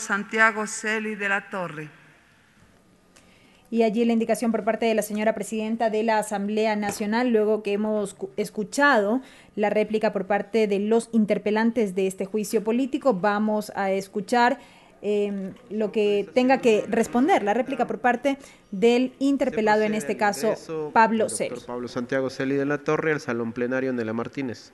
Santiago Celi de la Torre. Y allí la indicación por parte de la señora presidenta de la Asamblea Nacional, luego que hemos escuchado la réplica por parte de los interpelantes de este juicio político, vamos a escuchar em, lo que tenga que responder, la réplica por parte del interpelado, en este caso, Pablo Celi. Pablo Santiago Celi de la Torre, al Salón Plenario de la Martínez.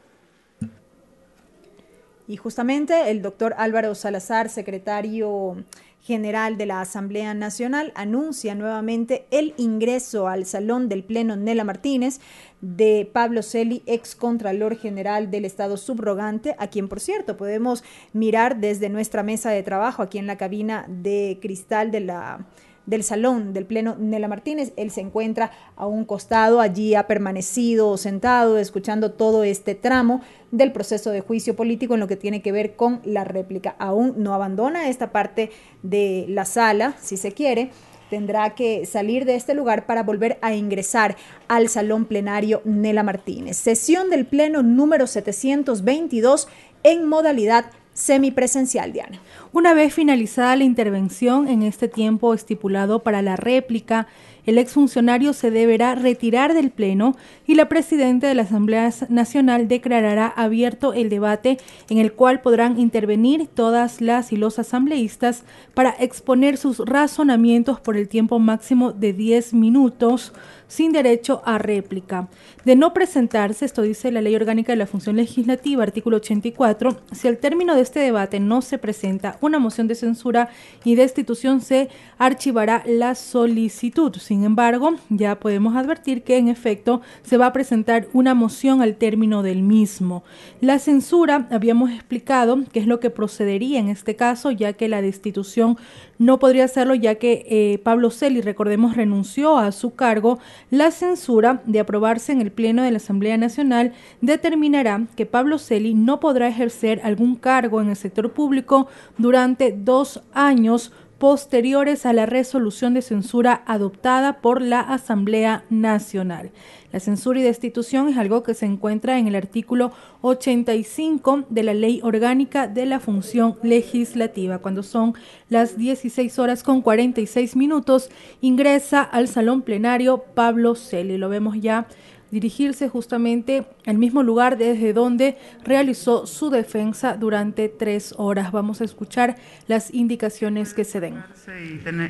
Y justamente el doctor Álvaro Salazar, secretario general de la Asamblea Nacional, anuncia nuevamente el ingreso al Salón del Pleno Nela Martínez de Pablo Celi, ex Contralor General del Estado Subrogante, a quien, por cierto, podemos mirar desde nuestra mesa de trabajo aquí en la cabina de cristal de la del salón del Pleno Nela Martínez. Él se encuentra a un costado, allí ha permanecido sentado escuchando todo este tramo del proceso de juicio político en lo que tiene que ver con la réplica. Aún no abandona esta parte de la sala, si se quiere tendrá que salir de este lugar para volver a ingresar al Salón Plenario Nela Martínez. Sesión del Pleno número 722 en modalidad semipresencial, Diana. Una vez finalizada la intervención en este tiempo estipulado para la réplica, el exfuncionario se deberá retirar del Pleno y la Presidenta de la Asamblea Nacional declarará abierto el debate en el cual podrán intervenir todas las y los asambleístas para exponer sus razonamientos por el tiempo máximo de 10 minutos sin derecho a réplica. De no presentarse, esto dice la Ley Orgánica de la Función Legislativa, artículo 84, si al término de este debate no se presenta una moción de censura y destitución, se archivará la solicitud. Sin embargo, ya podemos advertir que en efecto se va a presentar una moción al término del mismo. La censura, habíamos explicado, que es lo que procedería en este caso, ya que la destitución no podría hacerlo, ya que eh, Pablo Celi, recordemos, renunció a su cargo la censura de aprobarse en el Pleno de la Asamblea Nacional determinará que Pablo Celi no podrá ejercer algún cargo en el sector público durante dos años posteriores a la resolución de censura adoptada por la Asamblea Nacional. La censura y destitución es algo que se encuentra en el artículo 85 de la Ley Orgánica de la Función Legislativa. Cuando son las 16 horas con 46 minutos, ingresa al salón plenario Pablo Celi. Lo vemos ya dirigirse justamente al mismo lugar desde donde realizó su defensa durante tres horas. Vamos a escuchar las indicaciones que se den.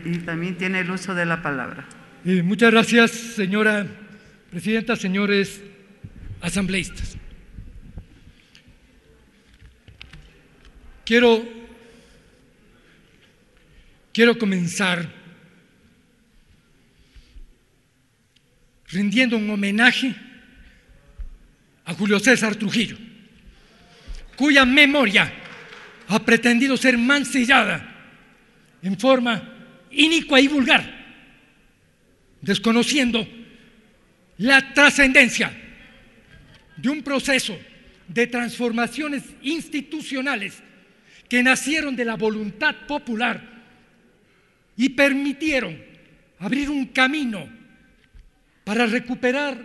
Y, también tiene el uso de la palabra. Eh, muchas gracias, señora presidenta, señores asambleístas. Quiero, quiero comenzar rindiendo un homenaje a Julio César Trujillo, cuya memoria ha pretendido ser mancillada en forma inicua y vulgar, desconociendo la trascendencia de un proceso de transformaciones institucionales que nacieron de la voluntad popular y permitieron abrir un camino para recuperar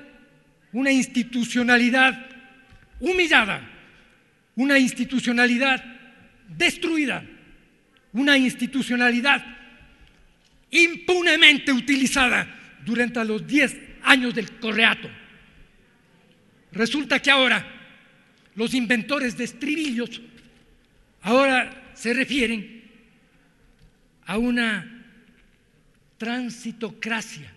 una institucionalidad humillada, una institucionalidad destruida, una institucionalidad impunemente utilizada durante los 10 años del correato. Resulta que ahora los inventores de estribillos ahora se refieren a una transitocracia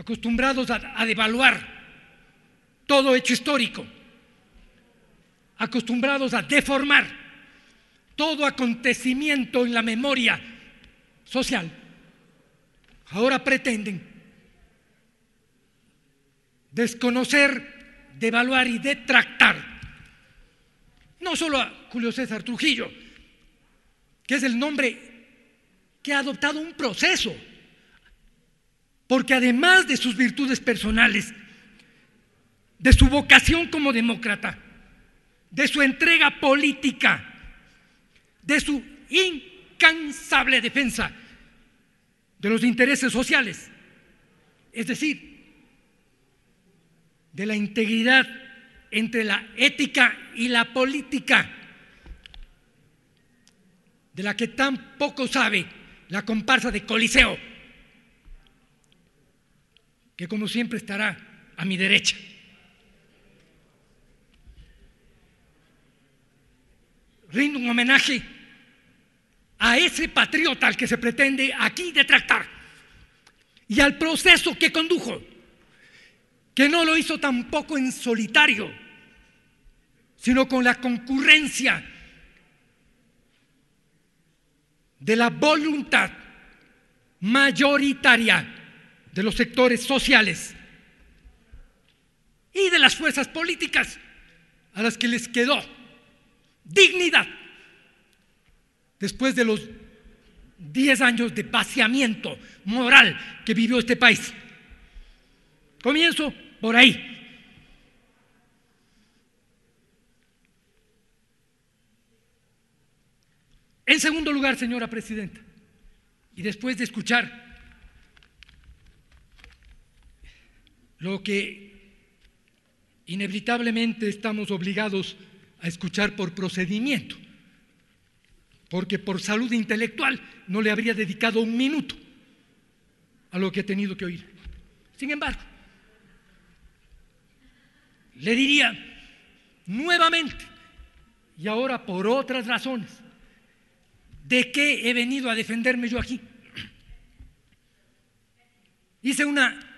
acostumbrados a, devaluar todo hecho histórico, acostumbrados a deformar todo acontecimiento en la memoria social, ahora pretenden desconocer, devaluar y detractar no solo a Julio César Trujillo, que es el nombre que ha adoptado un proceso porque además de sus virtudes personales, de su vocación como demócrata, de su entrega política, de su incansable defensa de los intereses sociales, es decir, de la integridad entre la ética y la política, de la que tan poco sabe la comparsa de Coliseo que como siempre estará a mi derecha. Rindo un homenaje a ese patriota al que se pretende aquí detractar y al proceso que condujo, que no lo hizo tampoco en solitario, sino con la concurrencia de la voluntad mayoritaria de los sectores sociales y de las fuerzas políticas a las que les quedó dignidad después de los 10 años de vaciamiento moral que vivió este país. Comienzo por ahí. En segundo lugar, señora presidenta, y después de escuchar lo que inevitablemente estamos obligados a escuchar por procedimiento, porque por salud intelectual no le habría dedicado un minuto a lo que he tenido que oír. Sin embargo, le diría nuevamente, y ahora por otras razones, ¿de qué he venido a defenderme yo aquí? Hice una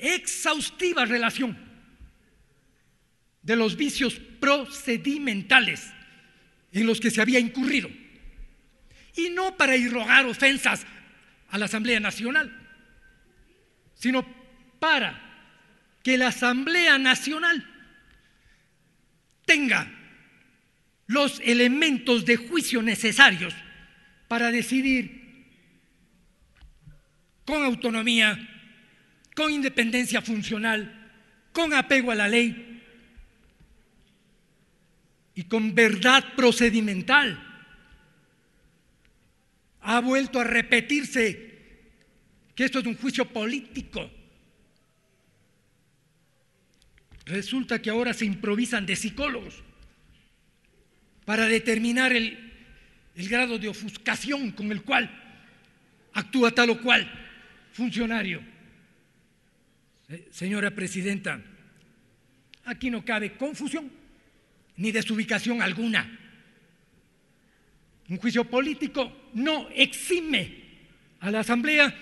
exhaustiva relación de los vicios procedimentales en los que se había incurrido. Y no para irrogar ofensas a la Asamblea Nacional, sino para que la Asamblea Nacional tenga los elementos de juicio necesarios para decidir con autonomía con independencia funcional, con apego a la ley y con verdad procedimental. Ha vuelto a repetirse que esto es un juicio político. Resulta que ahora se improvisan de psicólogos para determinar el, grado de ofuscación con el cual actúa tal o cual funcionario. Eh, señora Presidenta, aquí no cabe confusión ni desubicación alguna. Un juicio político no exime a la Asamblea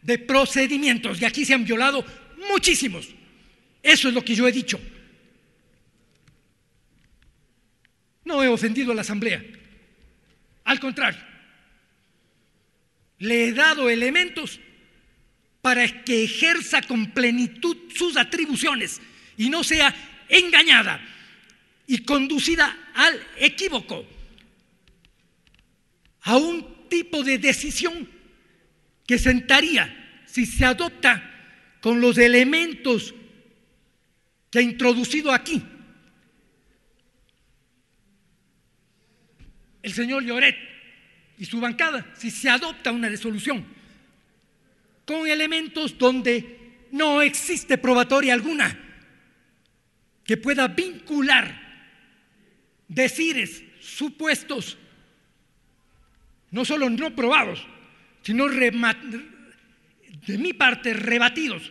de procedimientos y aquí se han violado muchísimos. Eso es lo que yo he dicho. No he ofendido a la Asamblea. Al contrario, le he dado elementos para que ejerza con plenitud sus atribuciones y no sea engañada y conducida al equívoco, a un tipo de decisión que sentaría si se adopta con los elementos que ha introducido aquí. El señor Lloret y su bancada, si se adopta una resolución con elementos donde no existe probatoria alguna que pueda vincular decires supuestos, no solo no probados, sino de mi parte rebatidos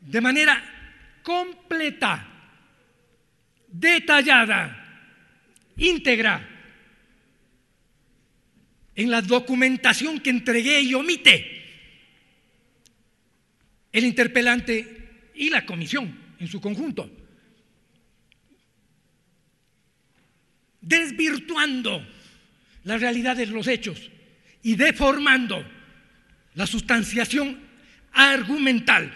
de manera completa, detallada, íntegra en la documentación que entregué y omite el interpelante y la comisión en su conjunto, desvirtuando la realidad de los hechos y deformando la sustanciación argumental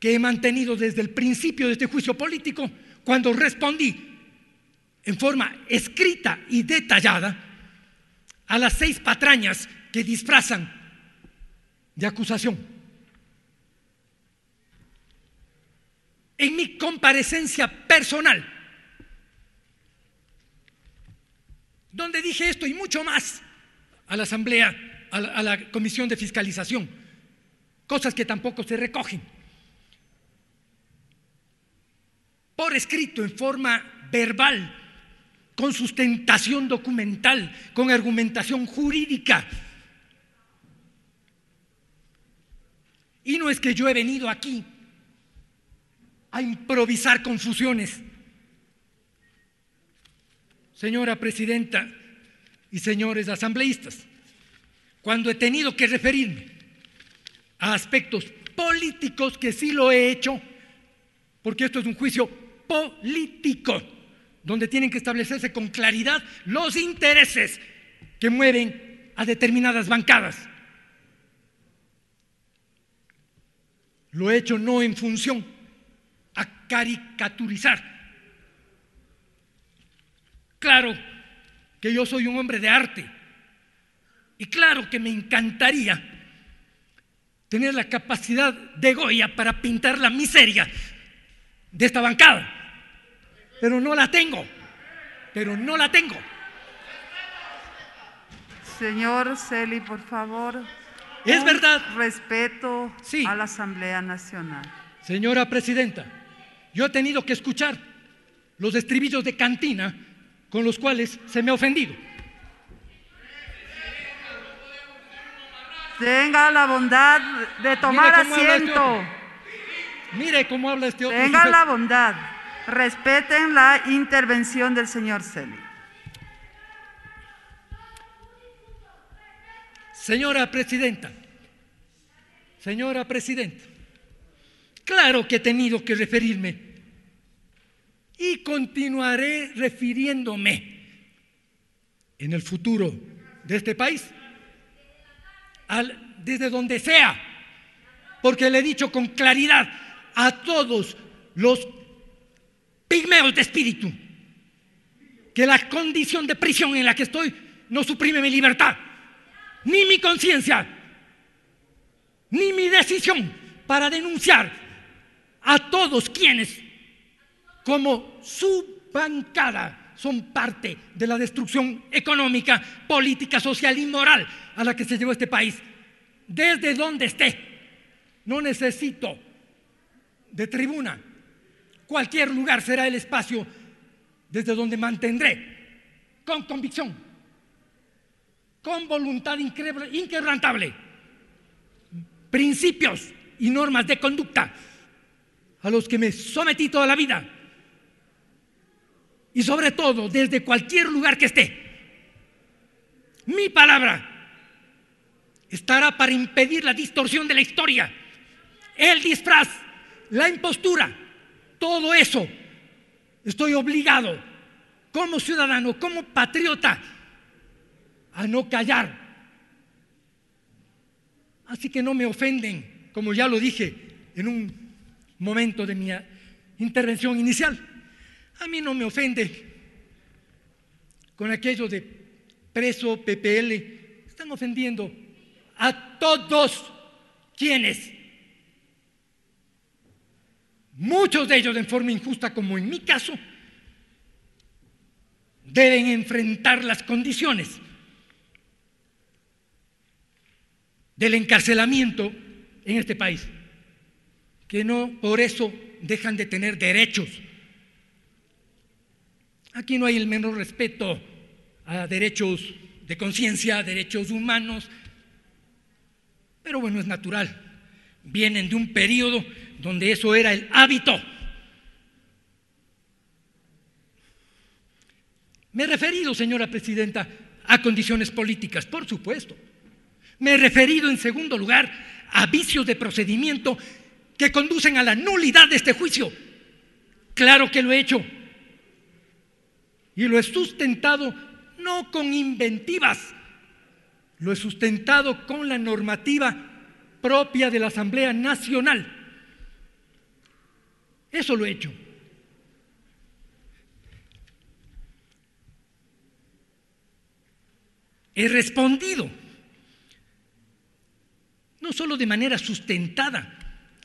que he mantenido desde el principio de este juicio político cuando respondí en forma escrita y detallada a las seis patrañas que disfrazan de acusación. en mi comparecencia personal, donde dije esto y mucho más a la Asamblea, a la, Comisión de Fiscalización, cosas que tampoco se recogen. Por escrito, en forma verbal, con sustentación documental, con argumentación jurídica. Y no es que yo he venido aquí a improvisar confusiones. Señora Presidenta y señores asambleístas, cuando he tenido que referirme a aspectos políticos, que sí lo he hecho, porque esto es un juicio político, donde tienen que establecerse con claridad los intereses que mueven a determinadas bancadas. Lo he hecho no en función caricaturizar. Claro que yo soy un hombre de arte y claro que me encantaría tener la capacidad de Goya para pintar la miseria de esta bancada, pero no la tengo, pero no la tengo. Señor Celi, por favor. Es verdad. Respeto a la Asamblea Nacional. Señora Presidenta yo he tenido que escuchar los estribillos de cantina con los cuales se me ha ofendido. Tenga la bondad de tomar este asiento. Mire cómo habla este otro. Tenga la bondad. Respeten la intervención del señor Celi. Señora presidenta, señora presidenta, Claro que he tenido que referirme y continuaré refiriéndome en el futuro de este país, desde donde sea, porque le he dicho con claridad a todos los pigmeos de espíritu que la condición de prisión en la que estoy no suprime mi libertad, ni mi conciencia, ni mi decisión para denunciar a todos quienes, como su bancada, son parte de la destrucción económica, política, social y moral a la que se llevó este país. Desde donde esté, no necesito de tribuna. Cualquier lugar será el espacio desde donde mantendré con convicción, con voluntad inquebrantable, principios y normas de conducta a los que me sometí toda la vida. Y sobre todo, desde cualquier lugar que esté. Mi palabra estará para impedir la distorsión de la historia, el disfraz, la impostura, todo eso. Estoy obligado, como ciudadano, como patriota, a no callar. Así que no me ofenden, como ya lo dije en un momento de mi intervención inicial. A mí no me ofende con aquello de preso, PPL, están ofendiendo a todos quienes, muchos de ellos en forma injusta, como en mi caso, deben enfrentar las condiciones del encarcelamiento en este país que no por eso dejan de tener derechos. Aquí no hay el menor respeto a derechos de conciencia, derechos humanos, pero bueno, es natural. Vienen de un periodo donde eso era el hábito. Me he referido, señora presidenta, a condiciones políticas, por supuesto. Me he referido, en segundo lugar, a vicios de procedimiento que conducen a la nulidad de este juicio. Claro que lo he hecho. Y lo he sustentado no con inventivas, lo he sustentado con la normativa propia de la Asamblea Nacional. Eso lo he hecho. He respondido, no solo de manera sustentada,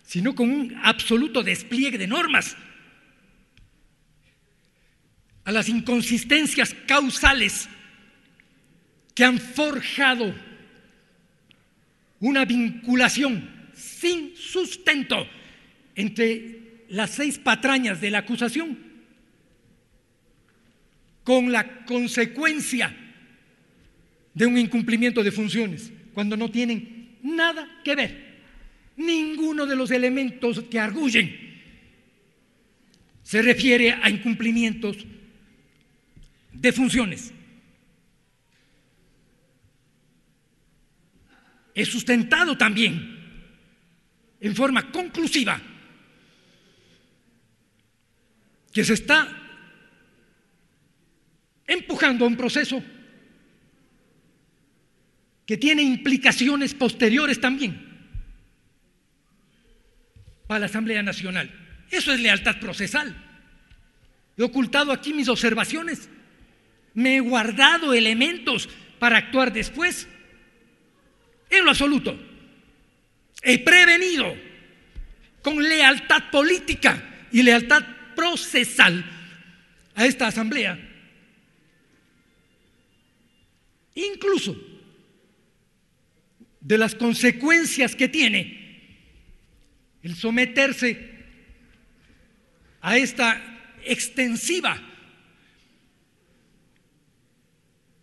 sino con un absoluto despliegue de normas, a las inconsistencias causales que han forjado una vinculación sin sustento entre las seis patrañas de la acusación con la consecuencia de un incumplimiento de funciones cuando no tienen nada que ver ninguno de los elementos que arguyen se refiere a incumplimientos de funciones. Es sustentado también en forma conclusiva que se está empujando a un proceso que tiene implicaciones posteriores también para la Asamblea Nacional. Eso es lealtad procesal. He ocultado aquí mis observaciones. Me he guardado elementos para actuar después. En lo absoluto. He prevenido con lealtad política y lealtad procesal a esta asamblea. Incluso de las consecuencias que tiene el someterse a esta extensiva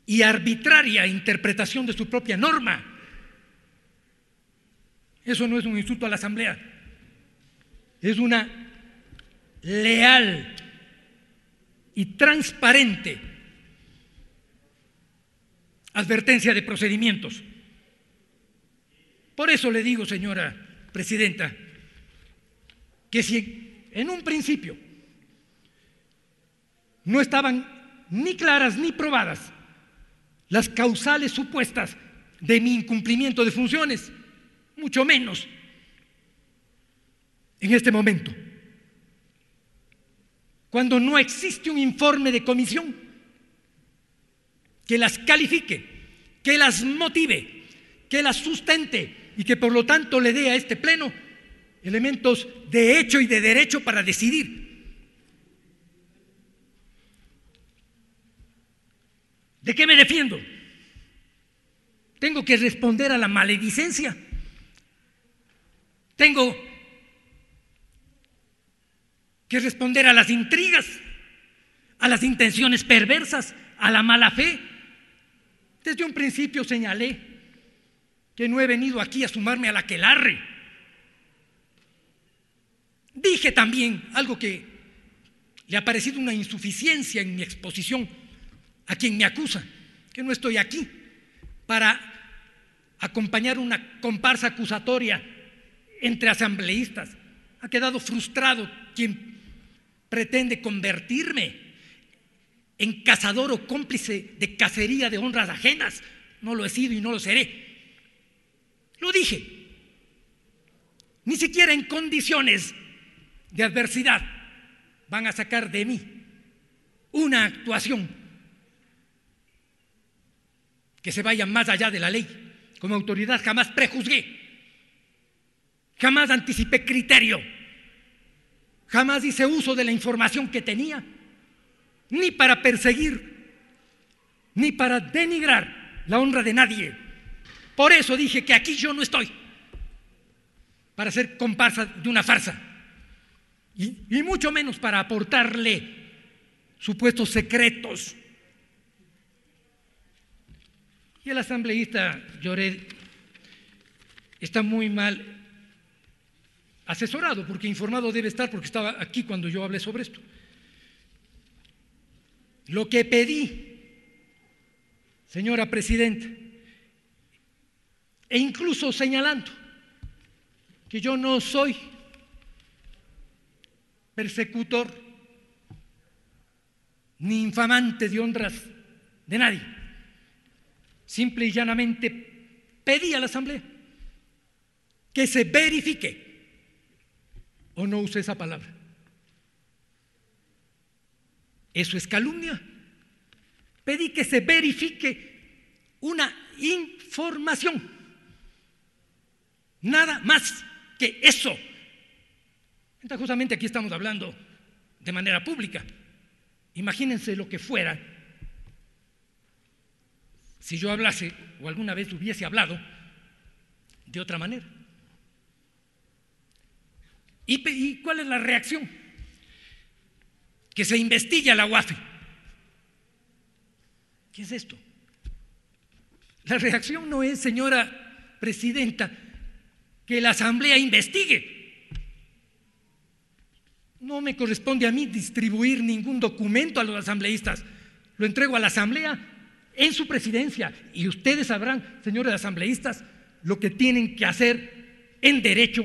y arbitraria interpretación de su propia norma. Eso no es un insulto a la Asamblea, es una leal y transparente advertencia de procedimientos. Por eso le digo, señora presidenta, que si en un principio no estaban ni claras ni probadas las causales supuestas de mi incumplimiento de funciones, mucho menos en este momento, cuando no existe un informe de comisión que las califique, que las motive, que las sustente y que por lo tanto le dé a este Pleno elementos de hecho y de derecho para decidir. ¿De qué me defiendo? Tengo que responder a la maledicencia. Tengo que responder a las intrigas, a las intenciones perversas, a la mala fe. Desde un principio señalé que no he venido aquí a sumarme a la quelarre Dije también algo que le ha parecido una insuficiencia en mi exposición a quien me acusa, que no estoy aquí para acompañar una comparsa acusatoria entre asambleístas. Ha quedado frustrado quien pretende convertirme en cazador o cómplice de cacería de honras ajenas. No lo he sido y no lo seré. Lo dije. Ni siquiera en condiciones de adversidad van a sacar de mí una actuación que se vaya más allá de la ley. Como autoridad jamás prejuzgué, jamás anticipé criterio, jamás hice uso de la información que tenía, ni para perseguir, ni para denigrar la honra de nadie. Por eso dije que aquí yo no estoy para ser comparsa de una farsa y, mucho menos para aportarle supuestos secretos. Y el asambleísta Lloret está muy mal asesorado, porque informado debe estar, porque estaba aquí cuando yo hablé sobre esto. Lo que pedí, señora presidenta, e incluso señalando que yo no soy persecutor, ni infamante de honras de nadie. Simple y llanamente pedí a la Asamblea que se verifique, o no use esa palabra. Eso es calumnia. Pedí que se verifique una información. Nada más que eso justamente aquí estamos hablando de manera pública. Imagínense lo que fuera si yo hablase o alguna vez hubiese hablado de otra manera. ¿Y, y cuál es la reacción? Que se investigue a la UAFE. ¿Qué es esto? La reacción no es, señora presidenta, que la Asamblea investigue. No me corresponde a mí distribuir ningún documento a los asambleístas. Lo entrego a la asamblea en su presidencia y ustedes sabrán, señores asambleístas, lo que tienen que hacer en derecho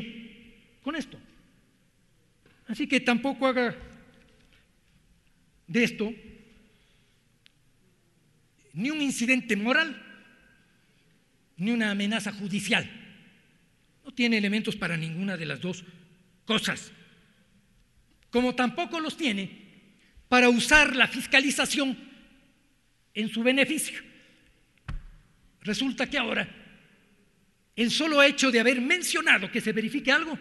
con esto. Así que tampoco haga de esto ni un incidente moral, ni una amenaza judicial. No tiene elementos para ninguna de las dos cosas como tampoco los tiene para usar la fiscalización en su beneficio. Resulta que ahora el solo hecho de haber mencionado que se verifique algo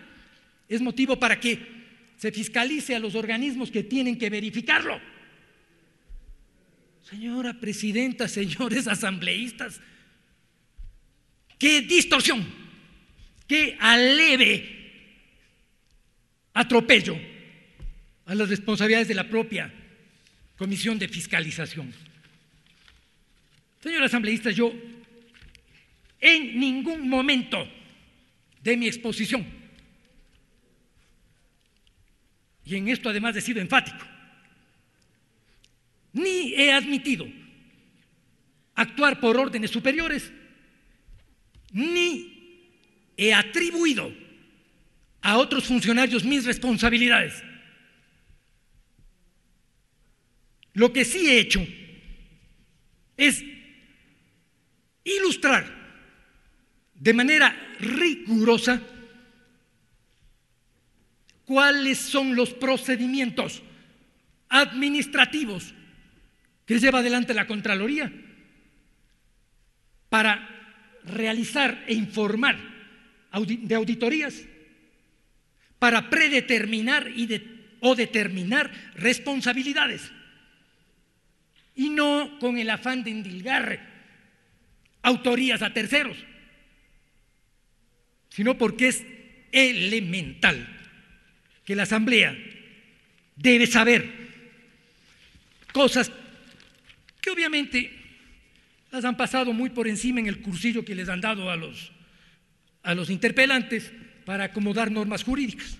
es motivo para que se fiscalice a los organismos que tienen que verificarlo. Señora presidenta, señores asambleístas, qué distorsión, qué aleve atropello a las responsabilidades de la propia Comisión de Fiscalización. Señor asambleísta, yo en ningún momento de mi exposición, y en esto además he sido enfático, ni he admitido actuar por órdenes superiores, ni he atribuido a otros funcionarios mis responsabilidades. Lo que sí he hecho es ilustrar de manera rigurosa cuáles son los procedimientos administrativos que lleva adelante la Contraloría para realizar e informar de auditorías, para predeterminar o determinar responsabilidades y no con el afán de indilgar autorías a terceros, sino porque es elemental que la Asamblea debe saber cosas que obviamente las han pasado muy por encima en el cursillo que les han dado a los, a los interpelantes para acomodar normas jurídicas.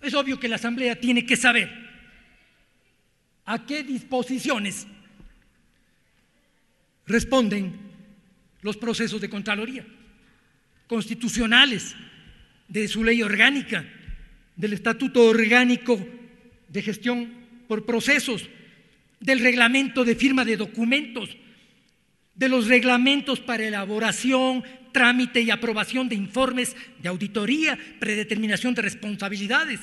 Es obvio que la Asamblea tiene que saber ¿A qué disposiciones responden los procesos de Contraloría? Constitucionales, de su ley orgánica, del Estatuto Orgánico de Gestión por Procesos, del reglamento de firma de documentos, de los reglamentos para elaboración, trámite y aprobación de informes de auditoría, predeterminación de responsabilidades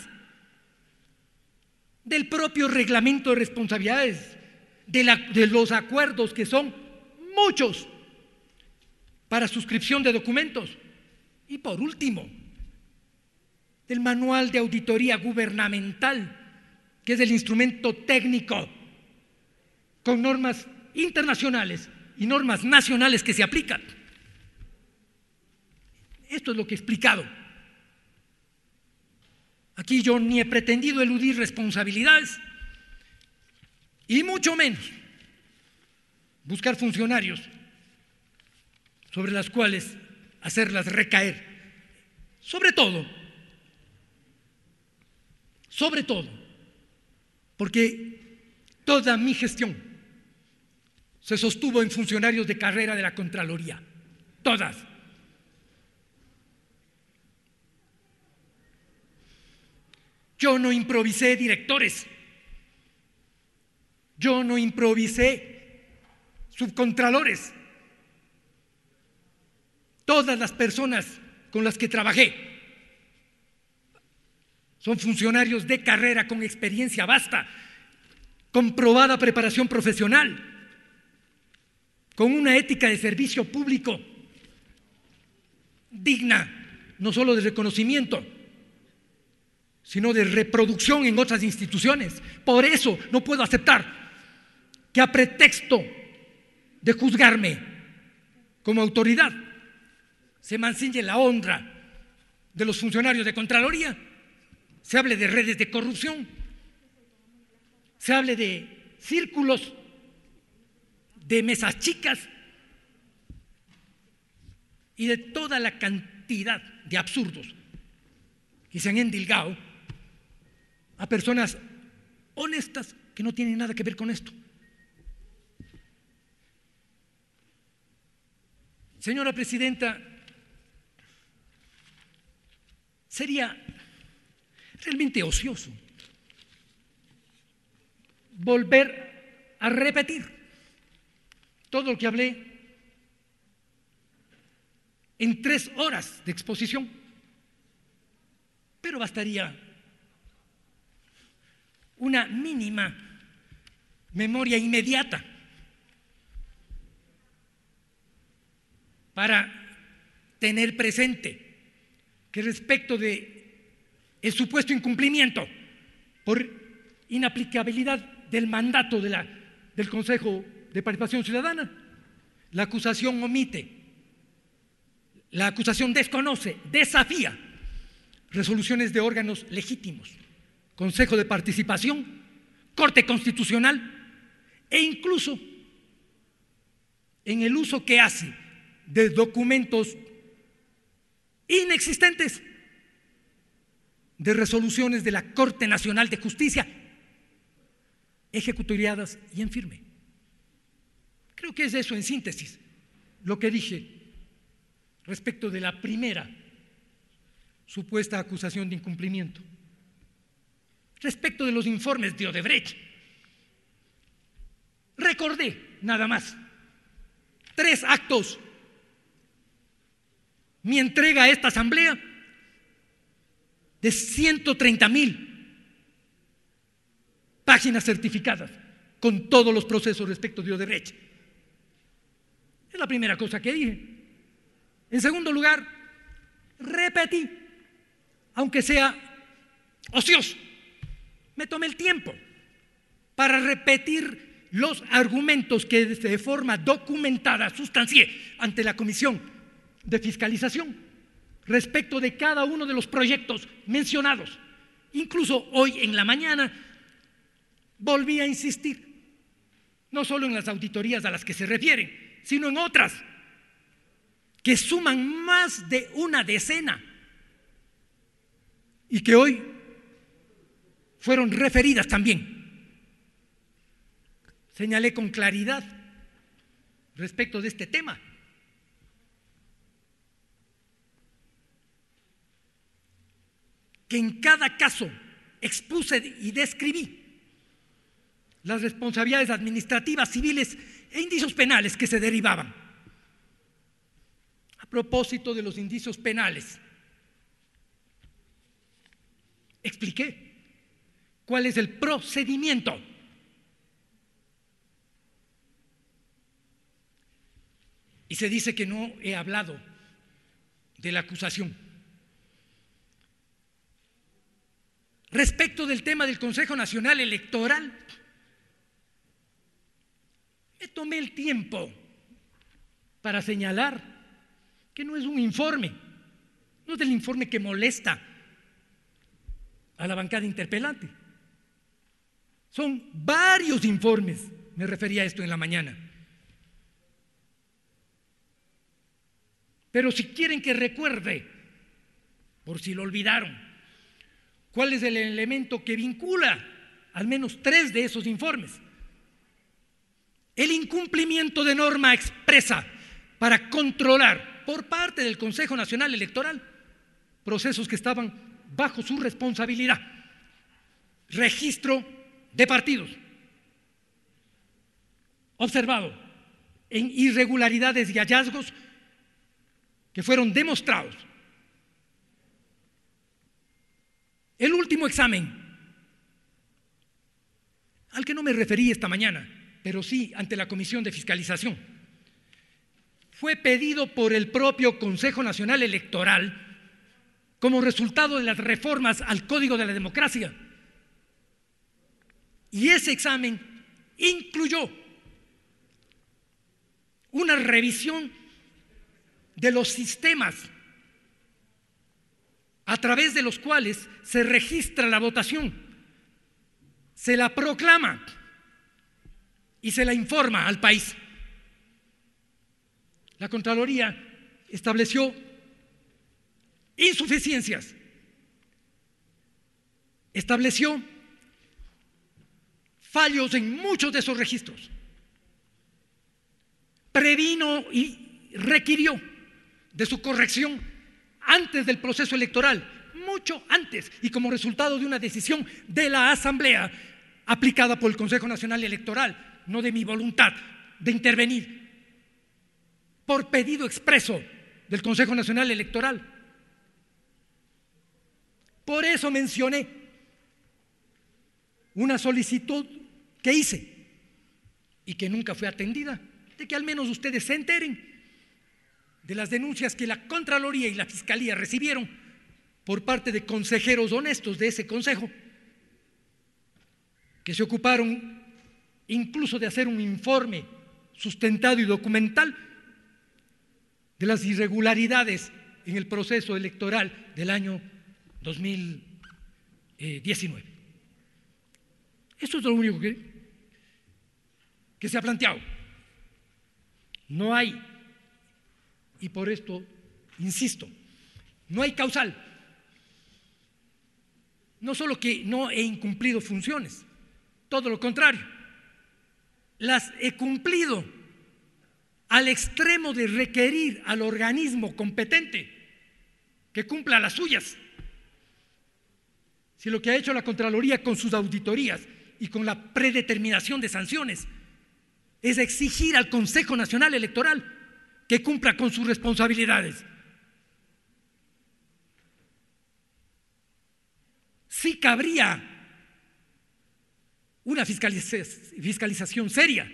del propio reglamento de responsabilidades, de, los acuerdos que son muchos para suscripción de documentos. Y por último, del manual de auditoría gubernamental, que es el instrumento técnico con normas internacionales y normas nacionales que se aplican. Esto es lo que he explicado. Aquí yo ni he pretendido eludir responsabilidades y mucho menos buscar funcionarios sobre las cuales hacerlas recaer. Sobre todo, sobre todo, porque toda mi gestión se sostuvo en funcionarios de carrera de la Contraloría, todas. Yo no improvisé directores. Yo no improvisé subcontralores. Todas las personas con las que trabajé son funcionarios de carrera con experiencia vasta, comprobada preparación profesional, con una ética de servicio público digna, no solo de reconocimiento, sino de reproducción en otras instituciones. Por eso no puedo aceptar que a pretexto de juzgarme como autoridad se mancille la honra de los funcionarios de Contraloría, se hable de redes de corrupción, se hable de círculos, de mesas chicas y de toda la cantidad de absurdos que se han endilgado a personas honestas que no tienen nada que ver con esto. Señora Presidenta, sería realmente ocioso volver a repetir todo lo que hablé en tres horas de exposición, pero bastaría una mínima memoria inmediata para tener presente que respecto de el supuesto incumplimiento por inaplicabilidad del mandato de la, del Consejo de Participación Ciudadana, la acusación omite, la acusación desconoce, desafía resoluciones de órganos legítimos Consejo de Participación, Corte Constitucional e incluso en el uso que hace de documentos inexistentes, de resoluciones de la Corte Nacional de Justicia, ejecutoriadas y en firme. Creo que es eso en síntesis lo que dije respecto de la primera supuesta acusación de incumplimiento respecto de los informes de Odebrecht. Recordé, nada más, tres actos. Mi entrega a esta asamblea de 130 mil páginas certificadas con todos los procesos respecto de Odebrecht. Es la primera cosa que dije. En segundo lugar, repetí, aunque sea ocioso, me tomé el tiempo para repetir los argumentos que de forma documentada sustancié ante la Comisión de Fiscalización respecto de cada uno de los proyectos mencionados. Incluso hoy en la mañana volví a insistir, no solo en las auditorías a las que se refieren, sino en otras que suman más de una decena y que hoy fueron referidas también. Señalé con claridad respecto de este tema. Que en cada caso expuse y describí las responsabilidades administrativas, civiles e indicios penales que se derivaban. A propósito de los indicios penales, expliqué cuál es el procedimiento. Y se dice que no he hablado de la acusación. Respecto del tema del Consejo Nacional Electoral, me tomé el tiempo para señalar que no es un informe, no es del informe que molesta a la bancada interpelante. Son varios informes, me refería a esto en la mañana. Pero si quieren que recuerde, por si lo olvidaron, cuál es el elemento que vincula al menos tres de esos informes. El incumplimiento de norma expresa para controlar por parte del Consejo Nacional Electoral procesos que estaban bajo su responsabilidad. Registro de partidos observado en irregularidades y hallazgos que fueron demostrados. El último examen, al que no me referí esta mañana, pero sí ante la Comisión de Fiscalización, fue pedido por el propio Consejo Nacional Electoral como resultado de las reformas al Código de la Democracia y ese examen incluyó una revisión de los sistemas a través de los cuales se registra la votación, se la proclama y se la informa al país. La Contraloría estableció insuficiencias, estableció fallos en muchos de esos registros. Previno y requirió de su corrección antes del proceso electoral, mucho antes, y como resultado de una decisión de la Asamblea aplicada por el Consejo Nacional Electoral, no de mi voluntad de intervenir, por pedido expreso del Consejo Nacional Electoral. Por eso mencioné una solicitud que hice y que nunca fue atendida, de que al menos ustedes se enteren de las denuncias que la Contraloría y la Fiscalía recibieron por parte de consejeros honestos de ese Consejo, que se ocuparon incluso de hacer un informe sustentado y documental de las irregularidades en el proceso electoral del año 2019. Eso es lo único que que se ha planteado. No hay, y por esto insisto, no hay causal. No solo que no he incumplido funciones, todo lo contrario, las he cumplido al extremo de requerir al organismo competente que cumpla las suyas. Si lo que ha hecho la Contraloría con sus auditorías y con la predeterminación de sanciones es exigir al Consejo Nacional Electoral que cumpla con sus responsabilidades. Sí cabría una fiscalización seria.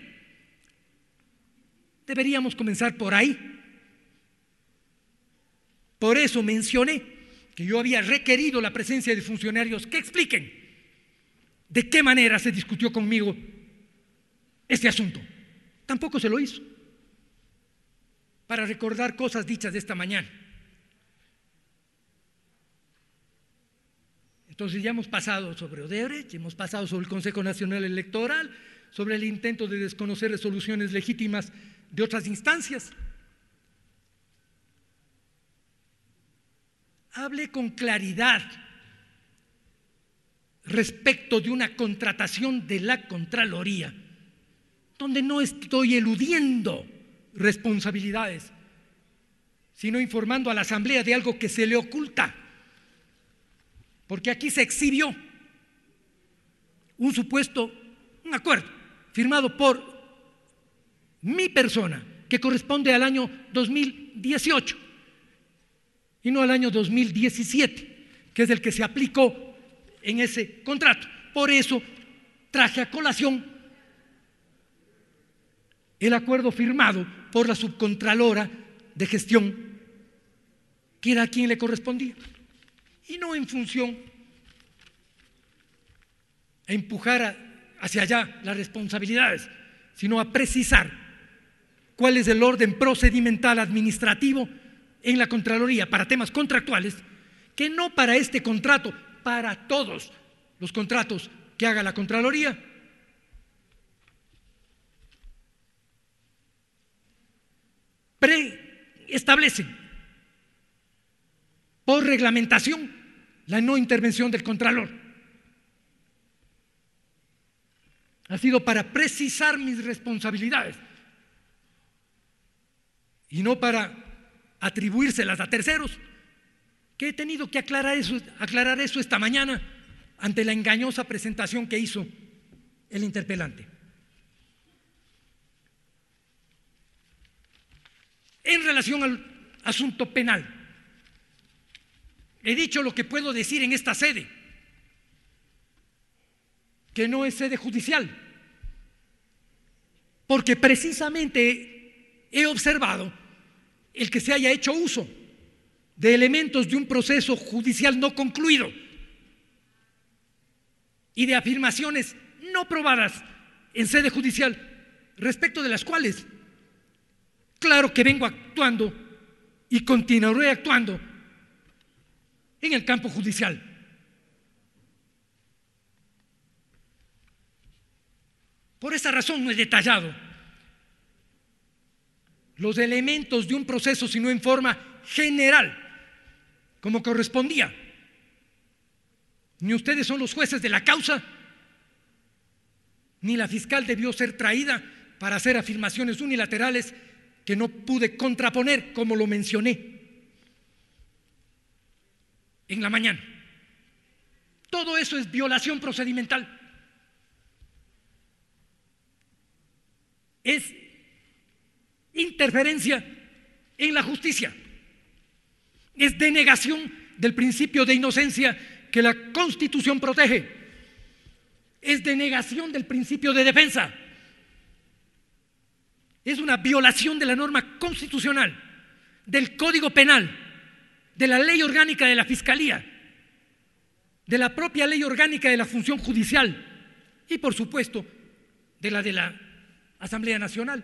Deberíamos comenzar por ahí. Por eso mencioné que yo había requerido la presencia de funcionarios que expliquen de qué manera se discutió conmigo este asunto tampoco se lo hizo para recordar cosas dichas de esta mañana. Entonces ya hemos pasado sobre Odebrecht, hemos pasado sobre el Consejo Nacional Electoral, sobre el intento de desconocer resoluciones legítimas de otras instancias. Hable con claridad respecto de una contratación de la Contraloría donde no estoy eludiendo responsabilidades, sino informando a la asamblea de algo que se le oculta. Porque aquí se exhibió un supuesto, un acuerdo firmado por mi persona, que corresponde al año 2018 y no al año 2017, que es el que se aplicó en ese contrato. Por eso traje a colación el acuerdo firmado por la subcontralora de gestión, que era a quien le correspondía, y no en función a empujar hacia allá las responsabilidades, sino a precisar cuál es el orden procedimental administrativo en la Contraloría para temas contractuales, que no para este contrato, para todos los contratos que haga la Contraloría preestablecen por reglamentación la no intervención del Contralor. Ha sido para precisar mis responsabilidades y no para atribuírselas a terceros, que he tenido que aclarar aclarar eso esta mañana ante la engañosa presentación que hizo el interpelante. en relación al asunto penal. He dicho lo que puedo decir en esta sede, que no es sede judicial, porque precisamente he observado el que se haya hecho uso de elementos de un proceso judicial no concluido y de afirmaciones no probadas en sede judicial, respecto de las cuales Claro que vengo actuando y continuaré actuando en el campo judicial. Por esa razón no he detallado los elementos de un proceso, sino en forma general, como correspondía. Ni ustedes son los jueces de la causa, ni la fiscal debió ser traída para hacer afirmaciones unilaterales que no pude contraponer como lo mencioné en la mañana. Todo eso es violación procedimental. Es interferencia en la justicia. Es denegación del principio de inocencia que la Constitución protege. Es denegación del principio de defensa. Es una violación de la norma constitucional, del Código Penal, de la ley orgánica de la Fiscalía, de la propia ley orgánica de la función judicial y, por supuesto, de la de la Asamblea Nacional.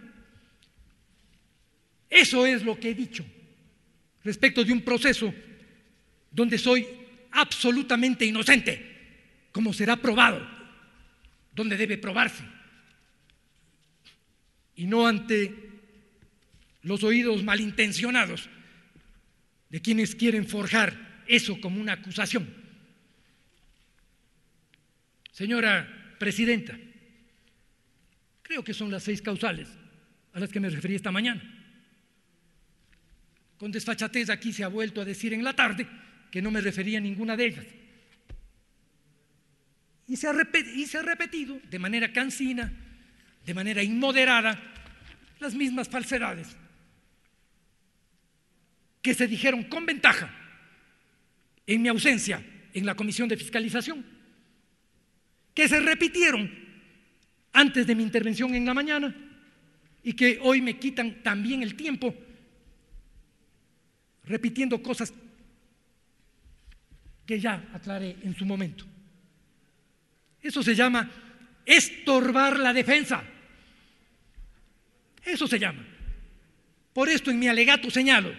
Eso es lo que he dicho respecto de un proceso donde soy absolutamente inocente, como será probado, donde debe probarse y no ante los oídos malintencionados de quienes quieren forjar eso como una acusación. Señora Presidenta, creo que son las seis causales a las que me referí esta mañana. Con desfachatez aquí se ha vuelto a decir en la tarde que no me refería a ninguna de ellas. Y se ha, y se ha repetido de manera cansina de manera inmoderada las mismas falsedades que se dijeron con ventaja en mi ausencia en la comisión de fiscalización, que se repitieron antes de mi intervención en la mañana y que hoy me quitan también el tiempo repitiendo cosas que ya aclaré en su momento. Eso se llama estorbar la defensa. Eso se llama. Por esto en mi alegato señalo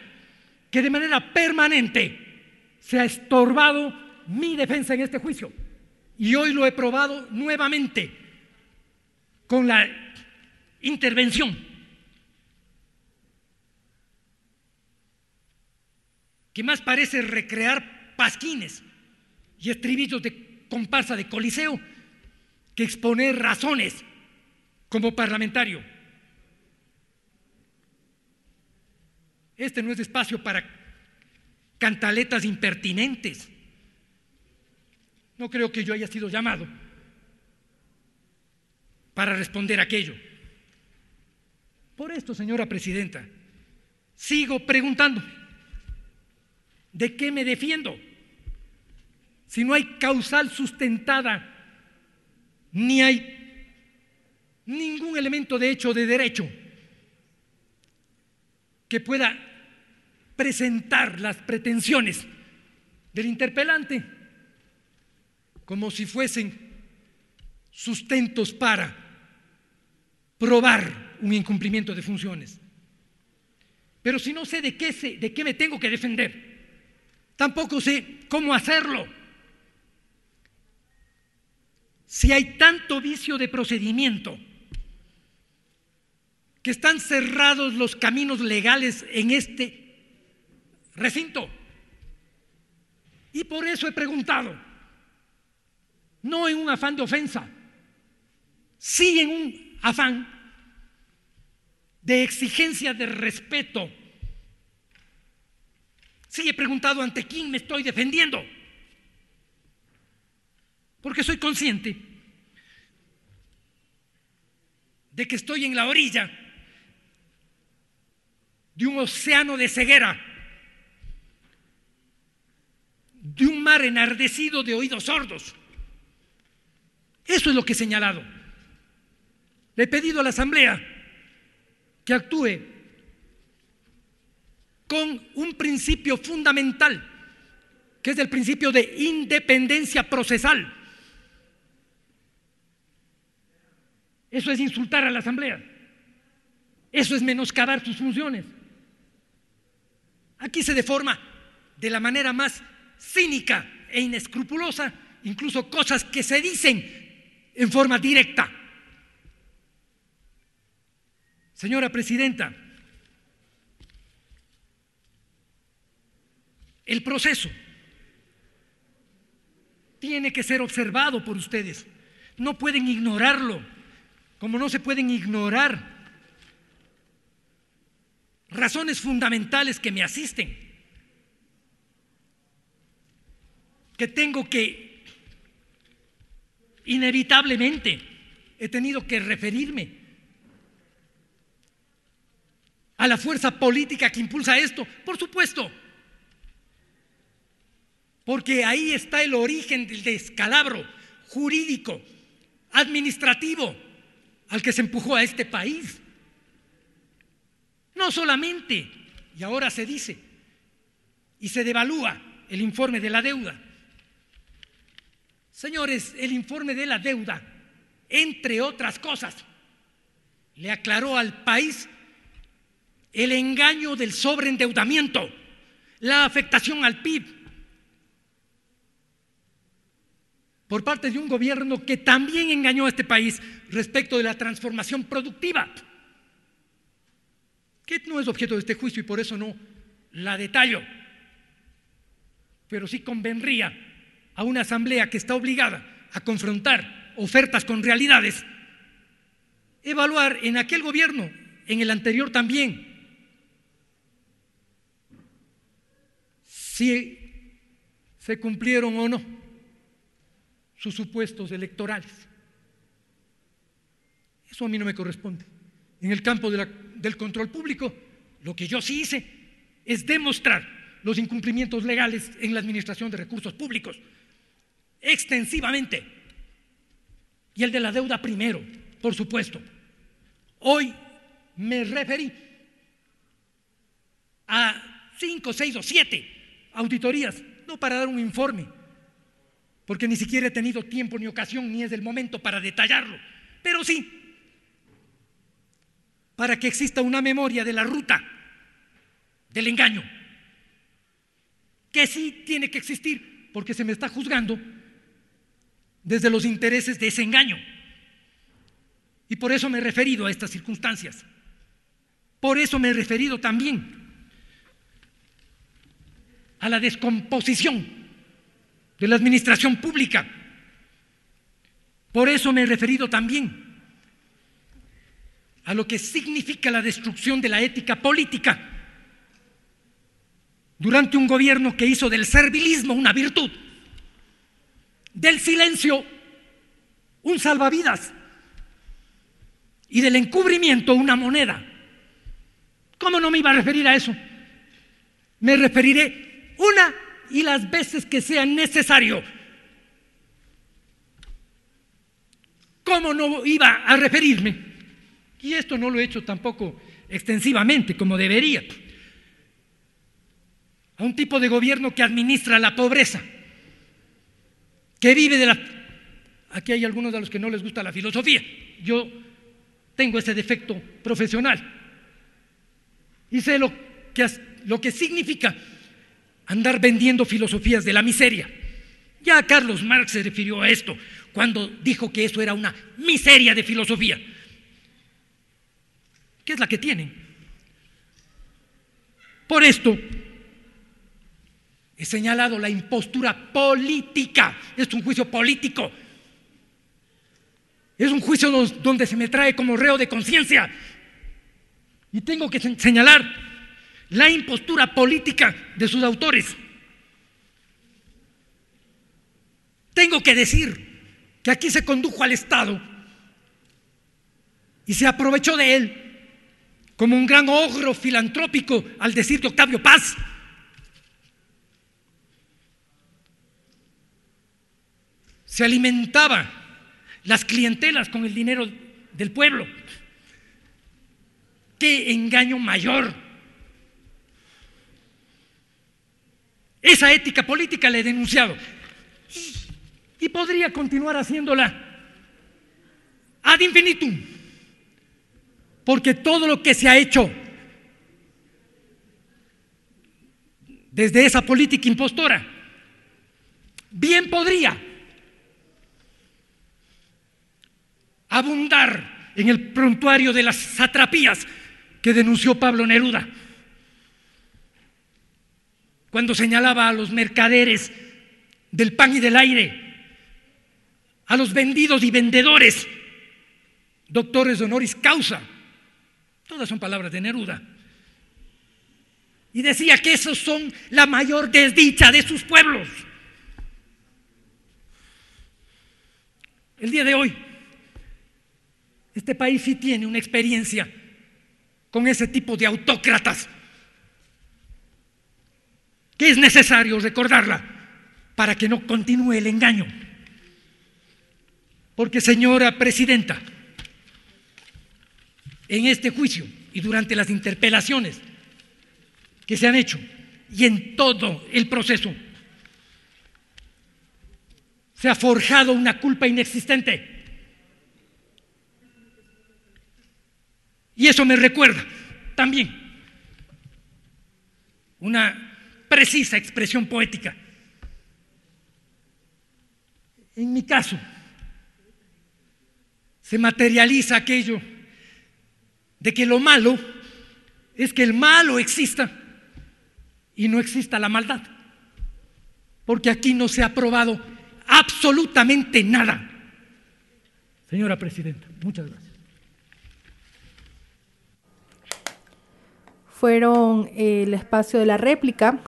que de manera permanente se ha estorbado mi defensa en este juicio. Y hoy lo he probado nuevamente con la intervención que más parece recrear pasquines y estribillos de comparsa de coliseo que exponer razones como parlamentario. Este no es espacio para cantaletas impertinentes. No creo que yo haya sido llamado para responder aquello. Por esto, señora presidenta, sigo preguntando ¿de qué me defiendo? Si no hay causal sustentada, ni hay ningún elemento de hecho de derecho que pueda presentar las pretensiones del interpelante como si fuesen sustentos para probar un incumplimiento de funciones. Pero si no sé de qué, de qué me tengo que defender, tampoco sé cómo hacerlo. Si hay tanto vicio de procedimiento, que están cerrados los caminos legales en este recinto. Y por eso he preguntado, no en un afán de ofensa, sí en un afán de exigencia de respeto. Sí he preguntado ante quién me estoy defendiendo, porque soy consciente de que estoy en la orilla de un océano de ceguera de un mar enardecido de oídos sordos. Eso es lo que he señalado. Le he pedido a la Asamblea que actúe con un principio fundamental, que es el principio de independencia procesal. Eso es insultar a la Asamblea. Eso es menoscabar sus funciones. Aquí se deforma de la manera más cínica e inescrupulosa, incluso cosas que se dicen en forma directa. Señora Presidenta, el proceso tiene que ser observado por ustedes. No pueden ignorarlo, como no se pueden ignorar razones fundamentales que me asisten tengo que, inevitablemente, he tenido que referirme a la fuerza política que impulsa esto, por supuesto, porque ahí está el origen del descalabro jurídico, administrativo, al que se empujó a este país. No solamente, y ahora se dice, y se devalúa el informe de la deuda, Señores, el informe de la deuda, entre otras cosas, le aclaró al país el engaño del sobreendeudamiento, la afectación al PIB por parte de un gobierno que también engañó a este país respecto de la transformación productiva, que no es objeto de este juicio y por eso no la detallo, pero sí convendría a una asamblea que está obligada a confrontar ofertas con realidades, evaluar en aquel gobierno, en el anterior también, si se cumplieron o no sus supuestos electorales. Eso a mí no me corresponde. En el campo del control público, lo que yo sí hice es demostrar los incumplimientos legales en la administración de recursos públicos extensivamente. Y el de la deuda primero, por supuesto. Hoy me referí a cinco, seis o siete auditorías, no para dar un informe, porque ni siquiera he tenido tiempo ni ocasión ni es el momento para detallarlo, pero sí, para que exista una memoria de la ruta del engaño, que sí tiene que existir porque se me está juzgando desde los intereses de ese engaño. Y por eso me he referido a estas circunstancias. Por eso me he referido también a la descomposición de la administración pública. Por eso me he referido también a lo que significa la destrucción de la ética política durante un gobierno que hizo del servilismo una virtud. Del silencio, un salvavidas. Y del encubrimiento, una moneda. ¿Cómo no me iba a referir a eso? Me referiré una y las veces que sea necesario. ¿Cómo no iba a referirme? Y esto no lo he hecho tampoco extensivamente como debería. A un tipo de gobierno que administra la pobreza que vive de la... Aquí hay algunos de los que no les gusta la filosofía. Yo tengo ese defecto profesional. Y sé lo que, lo que significa andar vendiendo filosofías de la miseria. Ya Carlos Marx se refirió a esto cuando dijo que eso era una miseria de filosofía, ¿Qué es la que tienen. Por esto, He señalado la impostura política. Es un juicio político. Es un juicio donde se me trae como reo de conciencia. Y tengo que señalar la impostura política de sus autores. Tengo que decir que aquí se condujo al Estado y se aprovechó de él como un gran ogro filantrópico al decir que Octavio Paz se alimentaba las clientelas con el dinero del pueblo. ¡Qué engaño mayor! Esa ética política le he denunciado y podría continuar haciéndola ad infinitum, porque todo lo que se ha hecho desde esa política impostora, bien podría abundar en el prontuario de las satrapías que denunció Pablo Neruda, cuando señalaba a los mercaderes del pan y del aire, a los vendidos y vendedores, doctores de honoris causa, todas son palabras de Neruda, y decía que esos son la mayor desdicha de sus pueblos. El día de hoy, este país sí tiene una experiencia con ese tipo de autócratas que es necesario recordarla para que no continúe el engaño. Porque, señora presidenta, en este juicio y durante las interpelaciones que se han hecho y en todo el proceso, se ha forjado una culpa inexistente Y eso me recuerda también una precisa expresión poética. En mi caso, se materializa aquello de que lo malo es que el malo exista y no exista la maldad. Porque aquí no se ha probado absolutamente nada. Señora Presidenta, muchas gracias. fueron el espacio de la réplica,